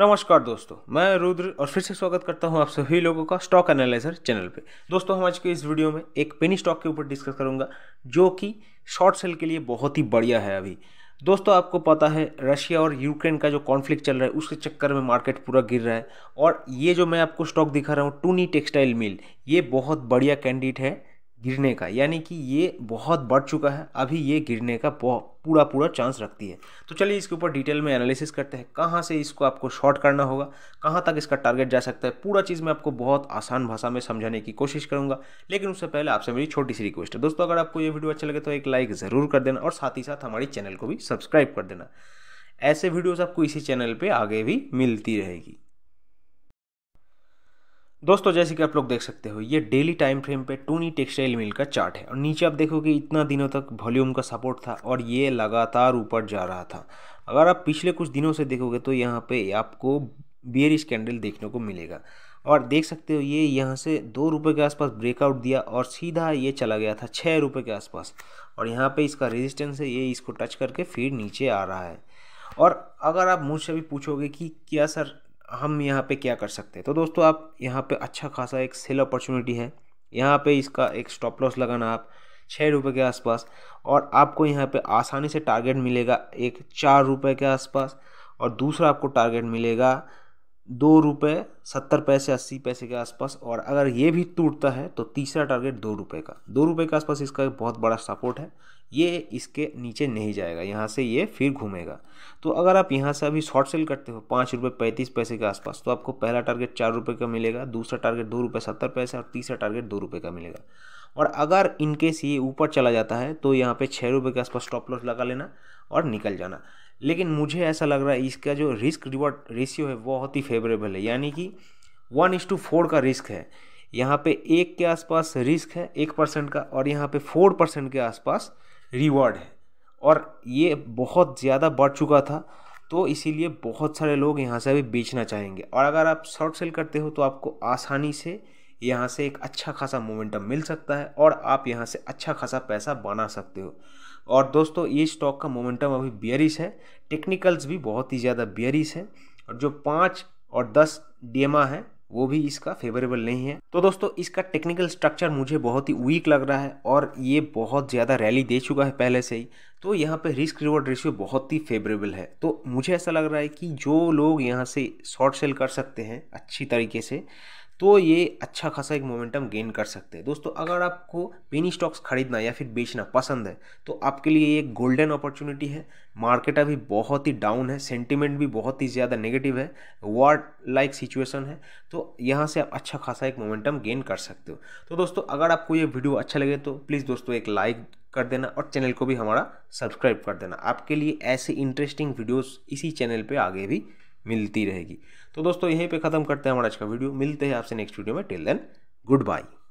नमस्कार दोस्तों मैं रुद्र और फिर से स्वागत करता हूं आप सभी लोगों का स्टॉक एनालाइजर चैनल पे दोस्तों हम आज के इस वीडियो में एक पेनी स्टॉक के ऊपर डिस्कस करूंगा जो कि शॉर्ट सेल के लिए बहुत ही बढ़िया है अभी दोस्तों आपको पता है रशिया और यूक्रेन का जो कॉन्फ्लिक्ट चल रहा है उसके चक्कर में मार्केट पूरा गिर रहा है और ये जो मैं आपको स्टॉक दिखा रहा हूँ टूनी टेक्सटाइल मिल ये बहुत बढ़िया कैंडिडेट है गिरने का यानी कि ये बहुत बढ़ चुका है अभी ये गिरने का पूरा पूरा चांस रखती है तो चलिए इसके ऊपर डिटेल में एनालिसिस करते हैं कहाँ से इसको आपको शॉर्ट करना होगा कहाँ तक इसका टारगेट जा सकता है पूरा चीज़ मैं आपको बहुत आसान भाषा में समझाने की कोशिश करूँगा लेकिन उससे पहले आपसे मेरी छोटी सी रिक्वेस्ट है दोस्तों अगर आपको ये वीडियो अच्छा लगे तो एक लाइक ज़रूर कर देना और साथ ही साथ हमारे चैनल को भी सब्सक्राइब कर देना ऐसे वीडियोज़ आपको इसी चैनल पर आगे भी मिलती रहेगी दोस्तों जैसे कि आप लोग देख सकते हो ये डेली टाइम फ्रेम पे टूनी टेक्सटाइल मिल का चार्ट है और नीचे आप देखोगे इतना दिनों तक वॉल्यूम का सपोर्ट था और ये लगातार ऊपर जा रहा था अगर आप पिछले कुछ दिनों से देखोगे तो यहाँ पे आपको बियर स्कैंडल देखने को मिलेगा और देख सकते हो ये यहाँ से दो रुपये के आसपास ब्रेकआउट दिया और सीधा ये चला गया था छः रुपये के आसपास और यहाँ पे इसका रेजिस्टेंस है ये इसको टच करके फिर नीचे आ रहा है और अगर आप मुझसे भी पूछोगे कि क्या सर हम यहाँ पे क्या कर सकते हैं तो दोस्तों आप यहाँ पे अच्छा खासा एक सेल अपॉर्चुनिटी है यहाँ पे इसका एक स्टॉप लॉस लगाना आप छः रुपये के आसपास और आपको यहाँ पे आसानी से टारगेट मिलेगा एक चार रुपये के आसपास और दूसरा आपको टारगेट मिलेगा दो रुपये सत्तर पैसे अस्सी पैसे के आसपास और अगर ये भी टूटता है तो तीसरा टारगेट दो रुपये का दो रुपये के आसपास इसका एक बहुत बड़ा सपोर्ट है ये इसके नीचे नहीं जाएगा यहाँ से ये फिर घूमेगा तो अगर आप यहाँ से अभी शॉर्ट सेल करते हो पाँच रुपये पैंतीस पैसे के आसपास तो आपको पहला टारगेट चार रुपये का मिलेगा दूसरा टारगेट दो रुपये सत्तर पैसे और तीसरा टारगेट दो रुपये का मिलेगा और अगर इनकेस ये ऊपर चला जाता है तो यहाँ पे छः रुपये के आसपास स्टॉप लॉस लगा लेना और निकल जाना लेकिन मुझे ऐसा लग रहा है इसका जो रिस्क रिवॉर्ड रेशियो है बहुत ही फेवरेबल है यानी कि वन इज टू फोर का रिस्क है यहाँ पे एक के आसपास रिस्क है एक परसेंट का और यहाँ पे फोर परसेंट के आसपास रिवॉर्ड है और ये बहुत ज़्यादा बढ़ चुका था तो इसीलिए बहुत सारे लोग यहाँ से अभी बेचना चाहेंगे और अगर आप शॉर्ट सेल करते हो तो आपको आसानी से यहाँ से एक अच्छा खासा मोमेंटम मिल सकता है और आप यहाँ से अच्छा खासा पैसा बना सकते हो और दोस्तों ये स्टॉक का मोमेंटम अभी बियरिश है टेक्निकल्स भी बहुत ही ज़्यादा बियरिश है और जो पाँच और दस डीएमआ है वो भी इसका फेवरेबल नहीं है तो दोस्तों इसका टेक्निकल स्ट्रक्चर मुझे बहुत ही वीक लग रहा है और ये बहुत ज़्यादा रैली दे चुका है पहले से ही तो यहाँ पे रिस्क रिवॉर्ड रेशियो बहुत ही फेवरेबल है तो मुझे ऐसा लग रहा है कि जो लोग यहाँ से शॉर्ट सेल कर सकते हैं अच्छी तरीके से तो ये अच्छा खासा एक मोमेंटम गेन कर सकते हैं दोस्तों अगर आपको पेनी स्टॉक्स खरीदना या फिर बेचना पसंद है तो आपके लिए ये एक गोल्डन अपॉर्चुनिटी है मार्केट अभी बहुत ही डाउन है सेंटिमेंट भी बहुत ही ज़्यादा नेगेटिव है वार लाइक सिचुएशन है तो यहाँ से आप अच्छा खासा एक मोमेंटम गेन कर सकते हो तो दोस्तों अगर आपको ये वीडियो अच्छा लगे तो प्लीज़ दोस्तों एक लाइक कर देना और चैनल को भी हमारा सब्सक्राइब कर देना आपके लिए ऐसे इंटरेस्टिंग वीडियोज़ इसी चैनल पर आगे भी मिलती रहेगी तो दोस्तों यहीं पे ख़त्म करते हैं हमारा आज का वीडियो मिलते हैं आपसे नेक्स्ट वीडियो में टिल देन गुड बाय